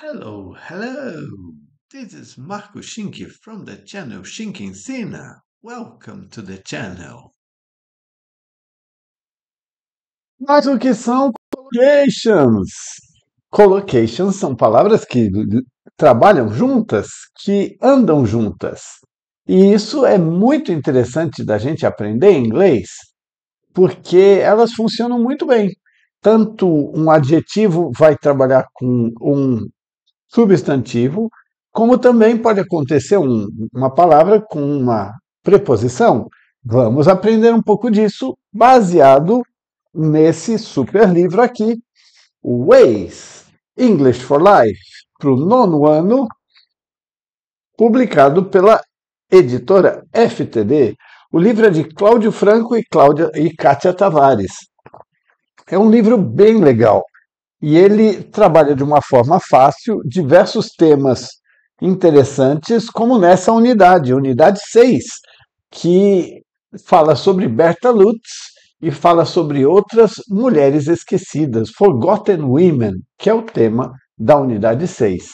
Hello, hello. This is Marco Shinki from the channel Shinkinsina. Welcome to the channel. Mas o que são collocations? Collocations são palavras que trabalham juntas, que andam juntas. E isso é muito interessante da gente aprender em inglês, porque elas funcionam muito bem. Tanto um adjetivo vai trabalhar com um substantivo, como também pode acontecer um, uma palavra com uma preposição. Vamos aprender um pouco disso baseado nesse super livro aqui, Ways English for Life, para o nono ano, publicado pela editora FTD. O livro é de Cláudio Franco e, Cláudia, e Kátia Tavares. É um livro bem legal. E ele trabalha de uma forma fácil diversos temas interessantes, como nessa unidade, unidade 6, que fala sobre Berta Lutz e fala sobre outras mulheres esquecidas, Forgotten Women, que é o tema da unidade 6.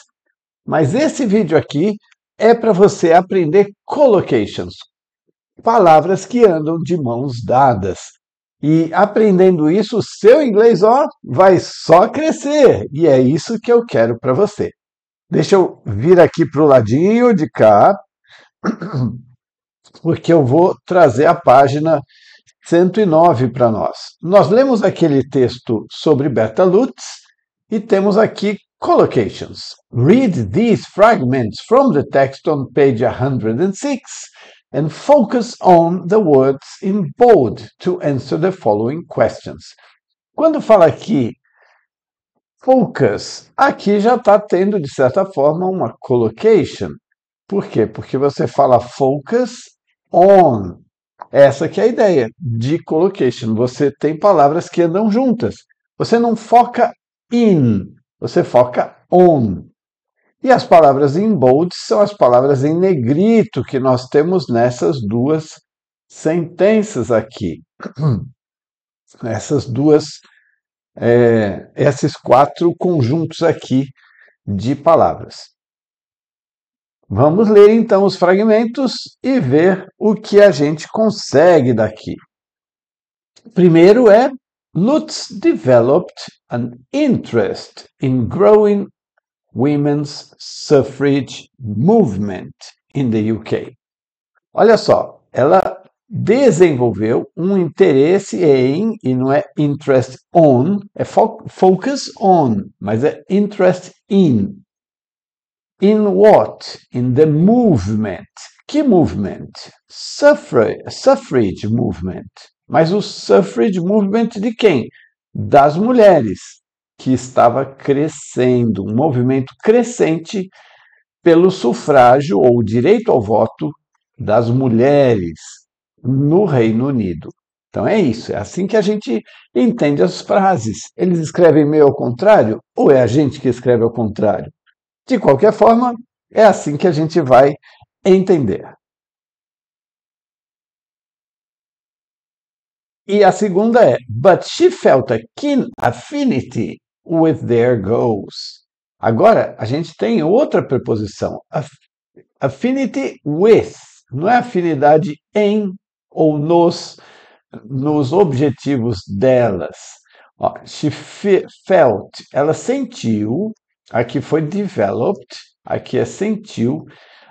Mas esse vídeo aqui é para você aprender collocations, palavras que andam de mãos dadas. E aprendendo isso, o seu inglês ó, vai só crescer. E é isso que eu quero para você. Deixa eu vir aqui para o ladinho de cá, porque eu vou trazer a página 109 para nós. Nós lemos aquele texto sobre Beta Lutz e temos aqui collocations. Read these fragments from the text on page 106 and focus on the words in bold to answer the following questions. Quando fala aqui focus, aqui já está tendo, de certa forma, uma collocation. Por quê? Porque você fala focus on. Essa que é a ideia de collocation. Você tem palavras que andam juntas. Você não foca in, você foca on. E as palavras em bold são as palavras em negrito que nós temos nessas duas sentenças aqui. Essas duas, é, esses quatro conjuntos aqui de palavras. Vamos ler então os fragmentos e ver o que a gente consegue daqui. Primeiro é Lutz developed an interest in growing Women's Suffrage Movement in the UK. Olha só, ela desenvolveu um interesse em, e não é interest on, é fo focus on, mas é interest in. In what? In the movement. Que movement? Suffrage, suffrage movement. Mas o suffrage movement de quem? Das mulheres que estava crescendo, um movimento crescente pelo sufrágio ou direito ao voto das mulheres no Reino Unido. Então é isso, é assim que a gente entende as frases. Eles escrevem meio ao contrário ou é a gente que escreve ao contrário? De qualquer forma, é assim que a gente vai entender. E a segunda é: But she felt a keen affinity with their goals. Agora, a gente tem outra preposição, affinity with, não é afinidade em ou nos, nos objetivos delas. Ó, she felt, ela sentiu, aqui foi developed, aqui é sentiu,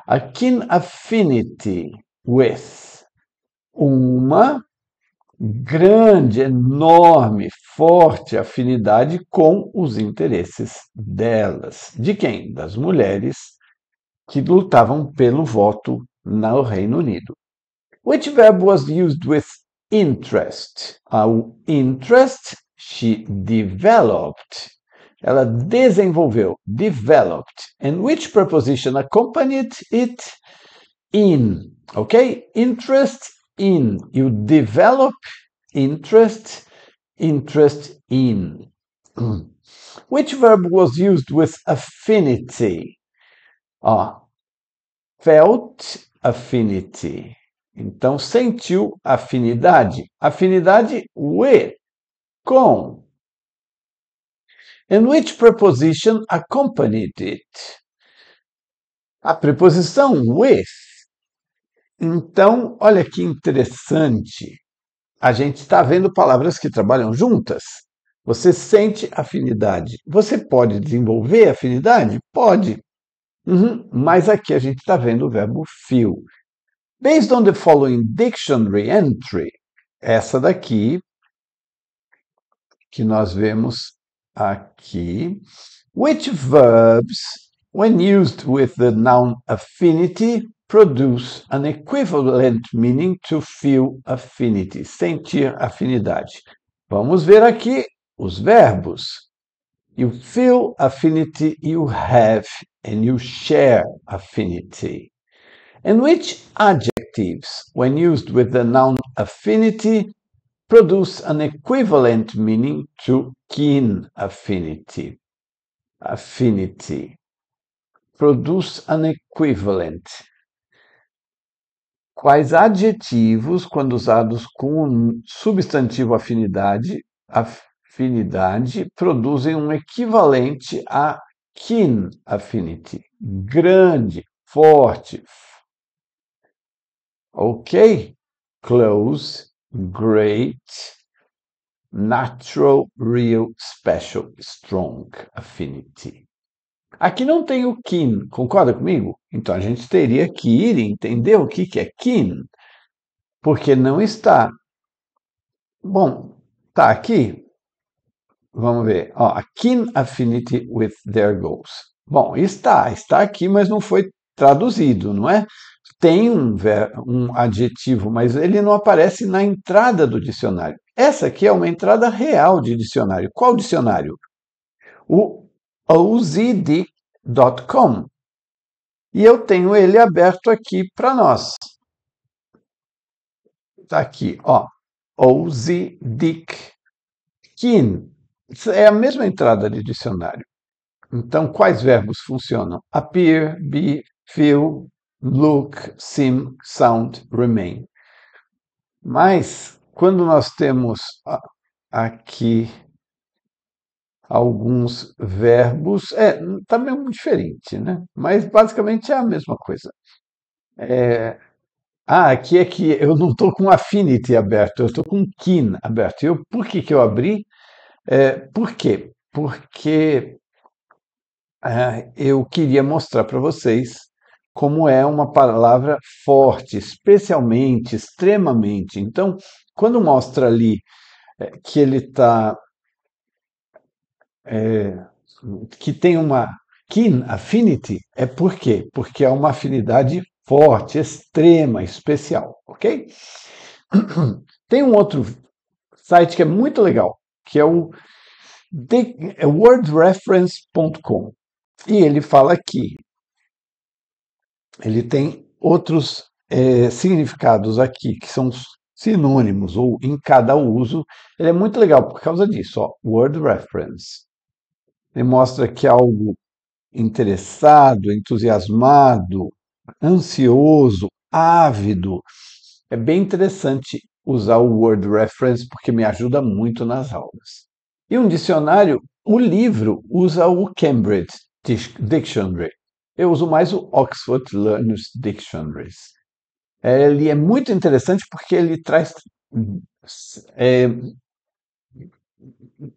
a keen affinity with uma grande, enorme, forte afinidade com os interesses delas. De quem? Das mulheres que lutavam pelo voto no Reino Unido. Which verb was used with interest? Ao interest, she developed. Ela desenvolveu, developed. And which preposition accompanied it? In. Ok? Interest in. You develop interest, interest in. Which verb was used with affinity? Ah, felt affinity. Então, sentiu afinidade. Afinidade with, com. And which preposition accompanied it? A preposição with Então, olha que interessante. A gente está vendo palavras que trabalham juntas. Você sente afinidade. Você pode desenvolver afinidade? Pode. Uhum. Mas aqui a gente está vendo o verbo feel. Based on the following dictionary entry, essa daqui, que nós vemos aqui, which verbs, when used with the noun affinity, Produce an equivalent meaning to feel affinity, sentir afinidade. Vamos ver aqui os verbos. You feel affinity, you have, and you share affinity. And which adjectives, when used with the noun affinity, produce an equivalent meaning to keen affinity? Affinity. Produce an equivalent. quais adjetivos, quando usados com substantivo afinidade, afinidade, produzem um equivalente a kin affinity, grande, forte. Ok? Close, great, natural, real, special, strong affinity. Aqui não tem o kin, concorda comigo? Então a gente teria que ir entender o que, que é kin, porque não está. Bom, tá aqui. Vamos ver. Ó, a kin affinity with their goals. Bom, está, está aqui, mas não foi traduzido, não é? Tem um, um adjetivo, mas ele não aparece na entrada do dicionário. Essa aqui é uma entrada real de dicionário. Qual dicionário? O OZD gmail.com. E eu tenho ele aberto aqui para nós. Está aqui, ó. Ozy Dick Keen. É a mesma entrada de dicionário. Então, quais verbos funcionam? Appear, be, feel, look, seem, sound, remain. Mas, quando nós temos aqui alguns verbos. É, também tá um diferente, né? Mas basicamente é a mesma coisa. É, ah, aqui é que eu não estou com affinity aberto, eu estou com kin aberto. Eu, por que, que eu abri? É, por quê? Porque é, eu queria mostrar para vocês como é uma palavra forte, especialmente, extremamente. Então, quando mostra ali é, que ele está é, que tem uma kin affinity, é por quê? Porque é uma afinidade forte, extrema, especial, ok? Tem um outro site que é muito legal, que é o é wordreference.com. E ele fala que ele tem outros é, significados aqui, que são sinônimos ou em cada uso. Ele é muito legal por causa disso, ó, Word Reference demonstra que é algo interessado, entusiasmado, ansioso, ávido. É bem interessante usar o Word Reference porque me ajuda muito nas aulas. E um dicionário, o livro usa o Cambridge Dictionary. Eu uso mais o Oxford Learners Dictionaries. É, ele é muito interessante porque ele traz hum, é,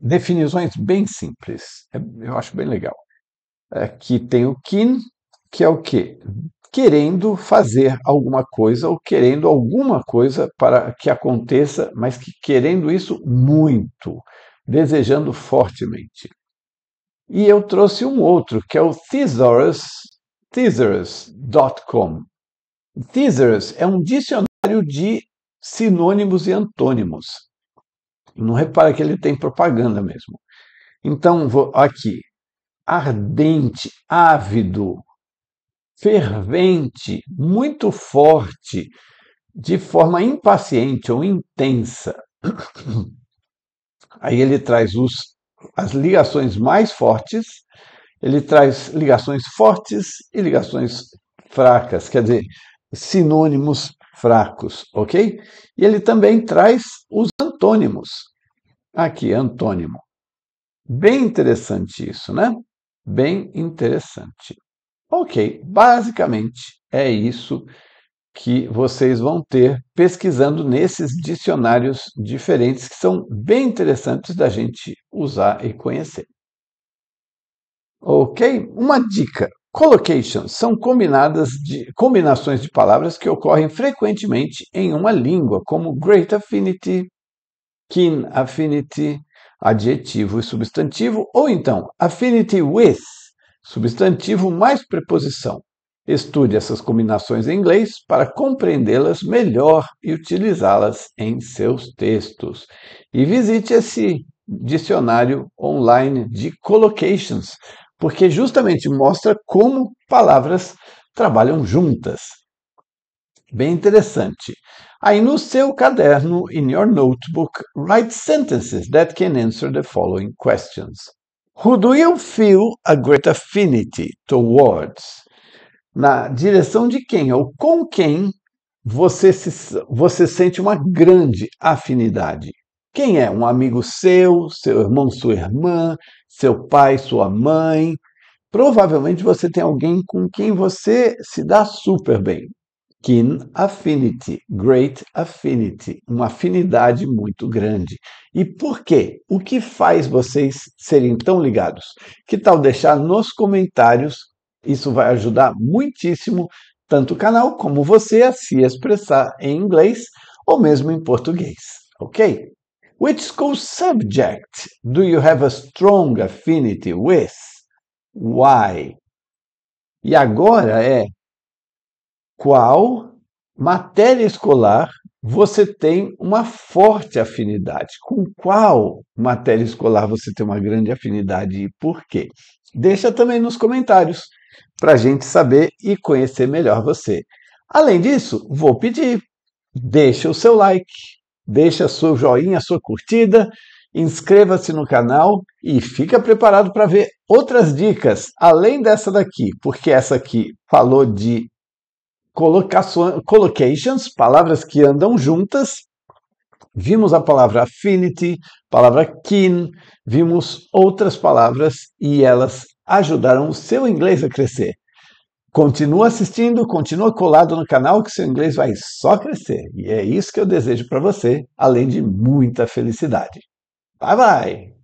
definições bem simples, é, eu acho bem legal. Aqui é, tem o kin, que é o quê? Querendo fazer alguma coisa ou querendo alguma coisa para que aconteça, mas que querendo isso muito, desejando fortemente. E eu trouxe um outro, que é o Thesaurus, thesaurus.com. Thesaurus é um dicionário de sinônimos e antônimos. Não repara que ele tem propaganda mesmo. Então, vou aqui. Ardente, ávido, fervente, muito forte, de forma impaciente ou intensa. Aí ele traz os, as ligações mais fortes, ele traz ligações fortes e ligações fracas, quer dizer, sinônimos fracos, ok? E ele também traz os antônimos. Aqui, antônimo. Bem interessante isso, né? Bem interessante. Ok, basicamente é isso que vocês vão ter pesquisando nesses dicionários diferentes que são bem interessantes da gente usar e conhecer. Ok? Uma dica Collocations são combinadas de, combinações de palavras que ocorrem frequentemente em uma língua, como great affinity, keen affinity, adjetivo e substantivo, ou então affinity with, substantivo mais preposição. Estude essas combinações em inglês para compreendê-las melhor e utilizá-las em seus textos. E visite esse dicionário online de collocations porque justamente mostra como palavras trabalham juntas. Bem interessante. Aí no seu caderno, in your notebook, write sentences that can answer the following questions. Who do you feel a great affinity towards? Na direção de quem ou com quem você, se, você sente uma grande afinidade? Quem é? Um amigo seu, seu irmão, sua irmã, seu pai, sua mãe. Provavelmente você tem alguém com quem você se dá super bem. Kin affinity, great affinity, uma afinidade muito grande. E por quê? O que faz vocês serem tão ligados? Que tal deixar nos comentários? Isso vai ajudar muitíssimo tanto o canal como você a se expressar em inglês ou mesmo em português, ok? Which school subject do you have a strong affinity with? Why? E agora é qual matéria escolar você tem uma forte afinidade? Com qual matéria escolar você tem uma grande afinidade e por quê? Deixa também nos comentários para a gente saber e conhecer melhor você. Além disso, vou pedir, deixa o seu like, deixa seu joinha, sua curtida, inscreva-se no canal e fica preparado para ver outras dicas além dessa daqui, porque essa aqui falou de collocations, palavras que andam juntas. Vimos a palavra affinity, palavra kin, vimos outras palavras e elas ajudaram o seu inglês a crescer. Continua assistindo, continua colado no canal que seu inglês vai só crescer. E é isso que eu desejo para você, além de muita felicidade. Bye bye!